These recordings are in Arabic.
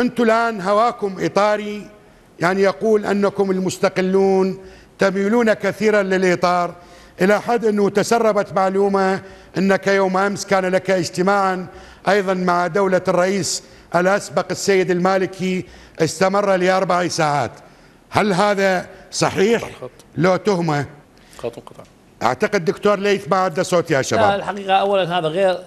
أنتم الآن هواكم إطاري يعني يقول أنكم المستقلون تميلون كثيرا للإطار إلى حد أنه تسربت معلومة أنك يوم أمس كان لك اجتماعا أيضا مع دولة الرئيس الأسبق السيد المالكي استمر لأربع ساعات هل هذا صحيح؟ لو تهمة خط قطع أعتقد دكتور ليث ما عنده صوت يا شباب لا الحقيقة أولا هذا غير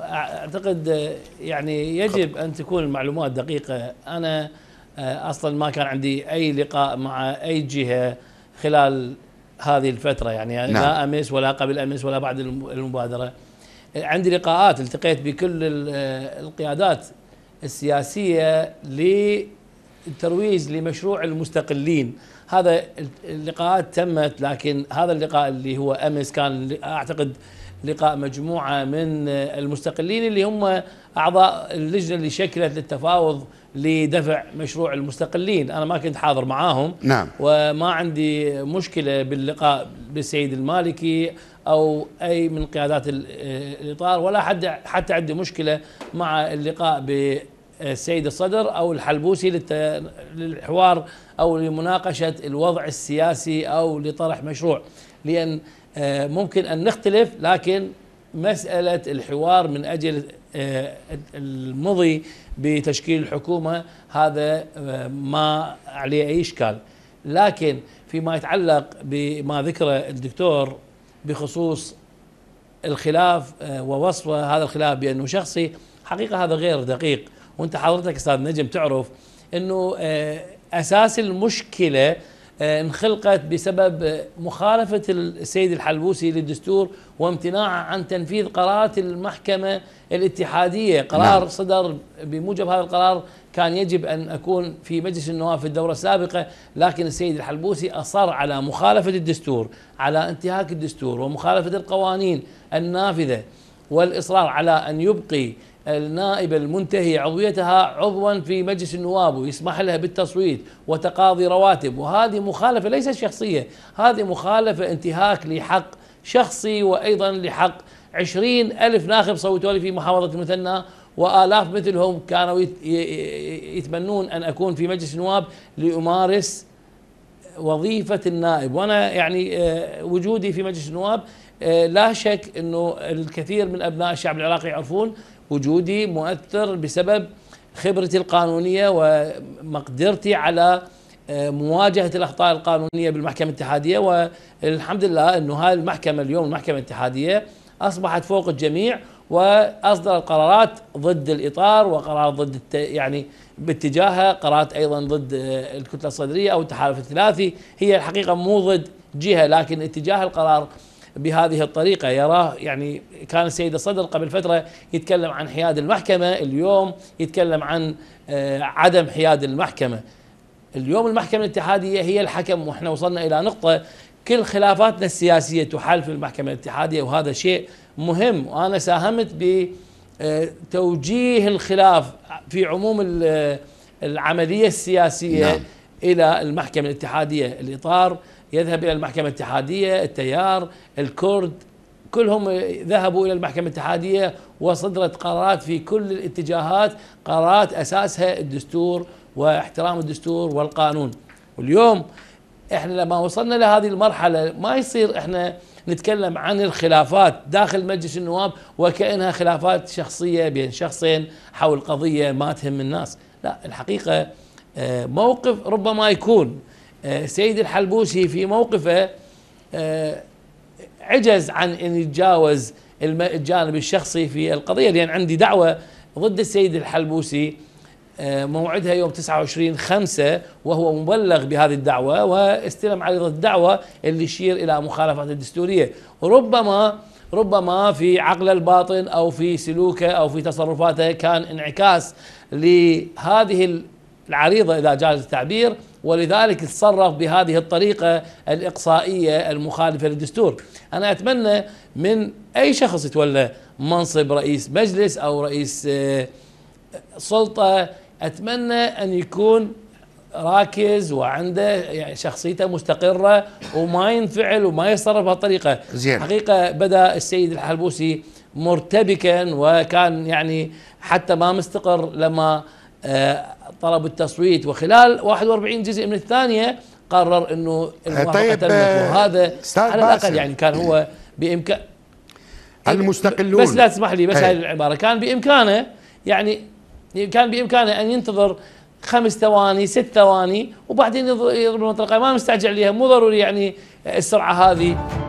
اعتقد آه، يعني يجب ان تكون المعلومات دقيقه انا آه، اصلا ما كان عندي اي لقاء مع اي جهه خلال هذه الفتره يعني نعم. لا امس ولا قبل امس ولا بعد المبادره عندي لقاءات التقيت بكل آه، القيادات السياسيه للترويج لمشروع المستقلين هذا اللقاءات تمت لكن هذا اللقاء اللي هو امس كان اعتقد لقاء مجموعة من المستقلين اللي هم أعضاء اللجنة اللي شكلت للتفاوض لدفع مشروع المستقلين أنا ما كنت حاضر معاهم نعم. وما عندي مشكلة باللقاء بالسيد المالكي أو أي من قيادات الإطار ولا حد حتى عندي مشكلة مع اللقاء ب السيد الصدر او الحلبوسي للحوار او لمناقشه الوضع السياسي او لطرح مشروع لان آه، ممكن أن نختلف لكن مسألة الحوار من أجل آه، المضي بتشكيل الحكومة هذا آه، ما عليه أي إشكال لكن فيما يتعلق بما ذكره الدكتور بخصوص الخلاف ووصفه هذا الخلاف بأنه شخصي حقيقة هذا غير دقيق وانت حضرتك استاذ نجم تعرف انه اساس المشكله آه، انخلقت بسبب مخالفة السيد الحلبوسي للدستور وامتناعه عن تنفيذ قرارات المحكمة الاتحادية قرار نعم. صدر بموجب هذا القرار كان يجب أن أكون في مجلس النواب في الدورة السابقة لكن السيد الحلبوسي أصر على مخالفة الدستور على انتهاك الدستور ومخالفة القوانين النافذة والإصرار على أن يبقي النائبة المنتهي عضويتها عضوا في مجلس النواب ويسمح لها بالتصويت وتقاضي رواتب وهذه مخالفة ليست شخصية هذه مخالفة انتهاك لحق شخصي وأيضا لحق عشرين ألف ناخب صوتوا لي في محافظة المثنى وآلاف مثلهم كانوا يتمنون أن أكون في مجلس النواب لأمارس وظيفة النائب وأنا يعني آه، وجودي في مجلس النواب آه، لا شك أنه الكثير من أبناء الشعب العراقي يعرفون وجودي مؤثر بسبب خبرتي القانونية ومقدرتي على آه، مواجهة الأخطاء القانونية بالمحكمة الاتحادية والحمد لله أنه هذه المحكمة اليوم المحكمة الاتحادية أصبحت فوق الجميع واصدر قرارات ضد الاطار وقرار ضد الت... يعني باتجاهها قرارات ايضا ضد آه، الكتله الصدريه او التحالف الثلاثي هي الحقيقه مو ضد جهه لكن اتجاه القرار بهذه الطريقة يراه يعني كان السيد الصدر قبل فترة يتكلم عن حياد المحكمة اليوم يتكلم عن آه، عدم حياد المحكمة اليوم المحكمة الاتحادية هي الحكم واحنا وصلنا إلى نقطة كل خلافاتنا السياسية تحل في المحكمة الاتحادية وهذا شيء مهم وأنا ساهمت بتوجيه آه، الخلاف في عموم آه، العملية السياسية نعم. إلى المحكمة الاتحادية الإطار يذهب إلى المحكمة الاتحادية التيار الكرد كلهم ذهبوا إلى المحكمة الاتحادية وصدرت قرارات في كل الاتجاهات قرارات أساسها الدستور واحترام الدستور والقانون واليوم احنا لما وصلنا لهذه المرحله ما يصير احنا نتكلم عن الخلافات داخل مجلس النواب وكانها خلافات شخصيه بين شخصين حول قضيه ما تهم الناس لا الحقيقه آه، موقف ربما يكون آه، سيد الحلبوسي في موقفه آه، عجز عن ان يتجاوز الجانب الشخصي في القضيه لان عندي دعوه ضد السيد الحلبوسي آه، موعدها يوم 29 5 وهو مبلغ بهذه الدعوة واستلم عريضة الدعوة اللي يشير إلى مخالفات الدستورية ربما ربما في عقل الباطن أو في سلوكه أو في تصرفاته كان انعكاس لهذه العريضة إذا جاز التعبير ولذلك تصرف بهذه الطريقة الإقصائية المخالفة للدستور أنا أتمنى من أي شخص يتولى منصب رئيس مجلس أو رئيس آه، سلطة أتمنى أن يكون راكز وعنده يعني شخصيته مستقرة وما ينفعل وما يتصرف بهالطريقة زين. حقيقة بدأ السيد الحلبوسي مرتبكا وكان يعني حتى ما مستقر لما آه، طلبوا التصويت وخلال 41 جزء من الثانية قرر انه آه، الموافقة طيب آه، وهذا على الاقل يعني كان هو بامكان إيه، المستقلون بس لا تسمح لي بس إيه. هذه العبارة كان بامكانه يعني كان بامكانه ان ينتظر خمس ثواني ست ثواني وبعدين يضرب المنطقة ما مستعجل عليها مو ضروري يعني السرعة هذه